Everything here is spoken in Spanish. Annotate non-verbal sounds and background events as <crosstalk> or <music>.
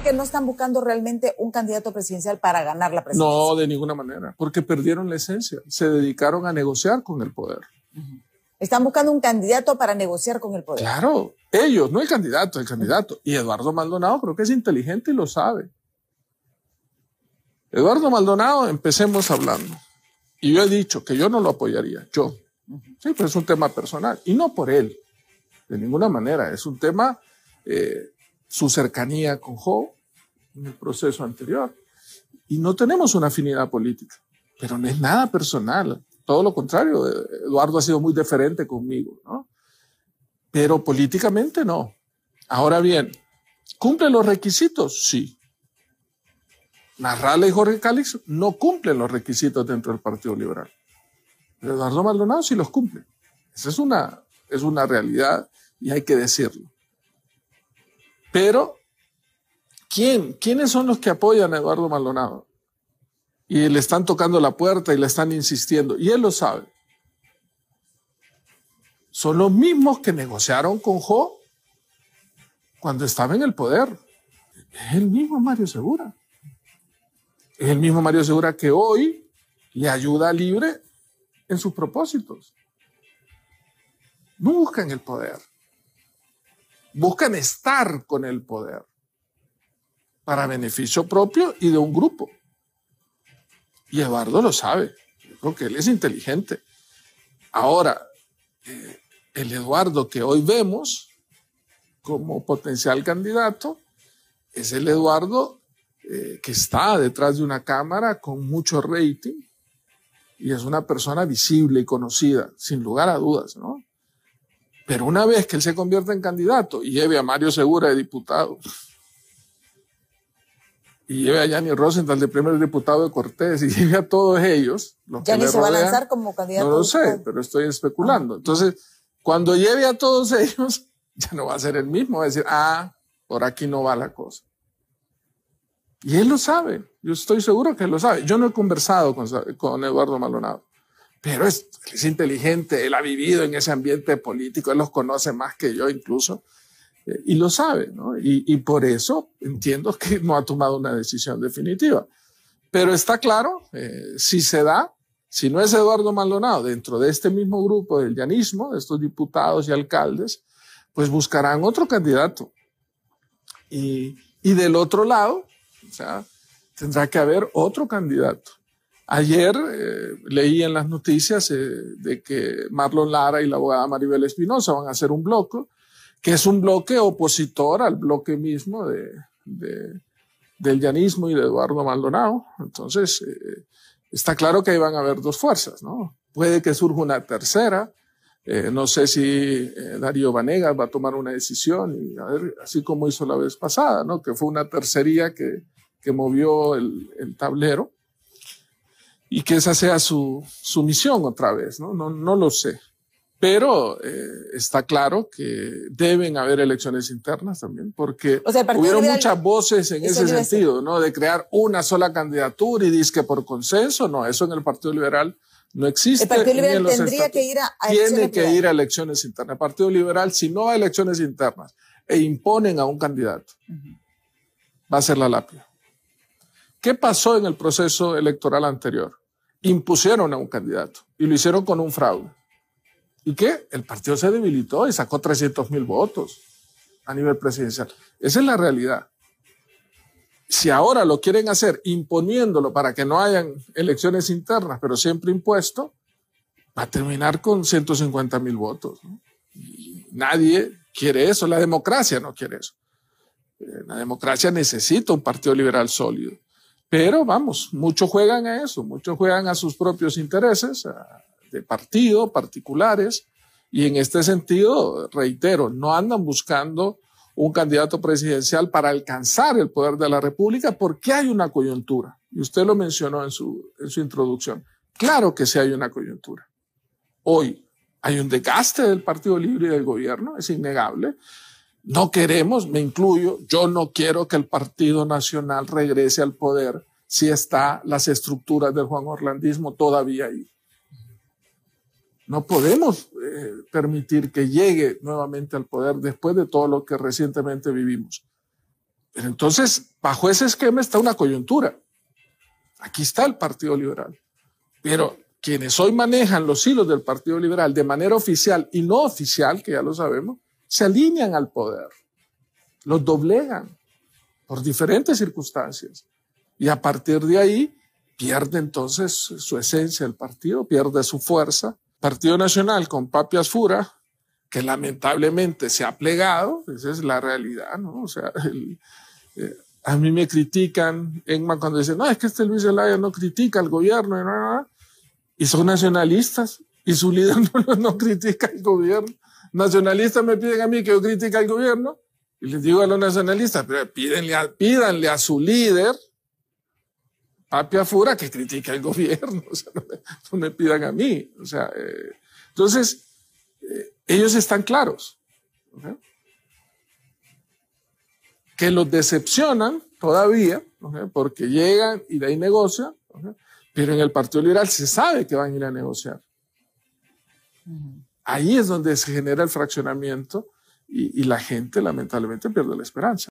que no están buscando realmente un candidato presidencial para ganar la presidencia. No, de ninguna manera, porque perdieron la esencia, se dedicaron a negociar con el poder. Están buscando un candidato para negociar con el poder. Claro, ellos, no el candidato, el candidato. Y Eduardo Maldonado creo que es inteligente y lo sabe. Eduardo Maldonado, empecemos hablando. Y yo he dicho que yo no lo apoyaría, yo. Sí, pero es un tema personal. Y no por él, de ninguna manera. Es un tema eh, su cercanía con Joe en el proceso anterior. Y no tenemos una afinidad política, pero no es nada personal. Todo lo contrario, Eduardo ha sido muy deferente conmigo, ¿no? Pero políticamente no. Ahora bien, ¿cumple los requisitos? Sí. Narrala y Jorge Cálix no cumplen los requisitos dentro del Partido Liberal. Eduardo Maldonado sí los cumple. Esa es una, es una realidad y hay que decirlo. Pero, ¿quién? ¿Quiénes son los que apoyan a Eduardo Maldonado? Y le están tocando la puerta y le están insistiendo. Y él lo sabe. Son los mismos que negociaron con Joe cuando estaba en el poder. Es el mismo Mario Segura. Es el mismo Mario Segura que hoy le ayuda Libre en sus propósitos. No buscan el poder buscan estar con el poder para beneficio propio y de un grupo. Y Eduardo lo sabe, creo que él es inteligente. Ahora, eh, el Eduardo que hoy vemos como potencial candidato es el Eduardo eh, que está detrás de una cámara con mucho rating y es una persona visible y conocida, sin lugar a dudas, ¿no? Pero una vez que él se convierta en candidato y lleve a Mario Segura de diputado, y lleve a Yanni Rosenthal de primer diputado de Cortés, y <laughs> lleve a todos ellos. Los ni se va a lanzar como candidato? No lo sé, pero estoy especulando. Ah. Entonces, cuando lleve a todos <laughs> ellos, ya no va a ser el mismo, va a decir, ah, por aquí no va la cosa. Y él lo sabe, yo estoy seguro que lo sabe. Yo no he conversado con, con Eduardo Maldonado pero es, inteligente, él ha vivido en ese ambiente político, él los conoce más que yo incluso, eh, y lo sabe, ¿no? Y, por eso entiendo que no ha tomado una decisión definitiva. Pero está claro, eh, si se da, si no es Eduardo Maldonado, dentro de este mismo grupo del llanismo, de estos diputados y alcaldes, pues buscarán otro candidato. Y, y del otro lado, o sea, tendrá que haber otro candidato. Ayer eh, leí en las noticias eh, de que Marlon Lara y la abogada Maribel Espinosa van a hacer un bloque, que es un bloque opositor al bloque mismo de, del llanismo y de Eduardo Maldonado. Entonces, eh, está claro que ahí van a haber dos fuerzas, ¿no? Puede que surja una tercera. no sé si Darío Vanegas va a tomar una decisión, y a ver, así como hizo la vez pasada, ¿no? Que fue una tercería que, movió el tablero y que esa sea su, su misión otra vez, ¿no? No, no lo sé. Pero eh, está claro que deben haber elecciones internas también, porque hubo muchas voces en ese sentido, ¿no? De crear una sola candidatura y que por consenso, no, eso en el Partido Liberal no existe. El Partido Liberal tendría que ir a, internas. Tiene que ir a elecciones internas. El Partido Liberal, si no va a elecciones internas e imponen a un candidato, va a ser la lápida. ¿Qué pasó en el proceso electoral anterior? impusieron a un candidato y lo hicieron con un fraude. ¿Y qué? El partido se debilitó y sacó 300 mil votos a nivel presidencial. Esa es la realidad. Si ahora lo quieren hacer imponiéndolo para que no hayan elecciones internas, pero siempre impuesto, va a terminar con 150 mil votos. nadie quiere eso, la democracia no quiere eso. Eh, la democracia necesita un partido liberal sólido. Pero vamos, muchos juegan a eso, muchos juegan a sus propios intereses de partido, particulares, y en este sentido, reitero, no andan buscando un candidato presidencial para alcanzar el poder de la República porque hay una coyuntura, y usted lo mencionó en su, en su introducción. Claro que sí hay una coyuntura. Hoy hay un desgaste del Partido Libre y del gobierno, es innegable, no queremos, me incluyo, yo no quiero que el Partido Nacional regrese al poder si está las estructuras del Juan Orlandismo todavía ahí. No podemos eh, permitir que llegue nuevamente al poder después de todo lo que recientemente vivimos. Pero entonces, bajo ese esquema está una coyuntura. Aquí está el Partido Liberal. Pero quienes hoy manejan los hilos del Partido Liberal de manera oficial y no oficial, que ya lo sabemos, se alinean al poder, los doblegan por diferentes circunstancias. Y a partir de ahí pierde entonces su esencia el partido, pierde su fuerza. Partido Nacional con Papias Fura, que lamentablemente se ha plegado, esa es la realidad, ¿no? O sea, eh, a mí me critican, Enma, cuando dicen, no, es que este Luis elaya no critica al gobierno, y, y son nacionalistas, y su <laughs> líder no, no critica al gobierno nacionalistas me piden a mí que yo critique al gobierno y les digo a los nacionalistas, pero pídanle a su líder, Papi Fura, que critique al <laughs> gobierno, no, me, pidan a mí. O sea, eh, entonces, eh, ellos están claros. Que los decepcionan todavía, porque llegan y de ahí negocian, pero en el Partido Liberal se sabe que van a ir a negociar. Ahí es donde se genera el fraccionamiento y, la gente lamentablemente pierde la esperanza.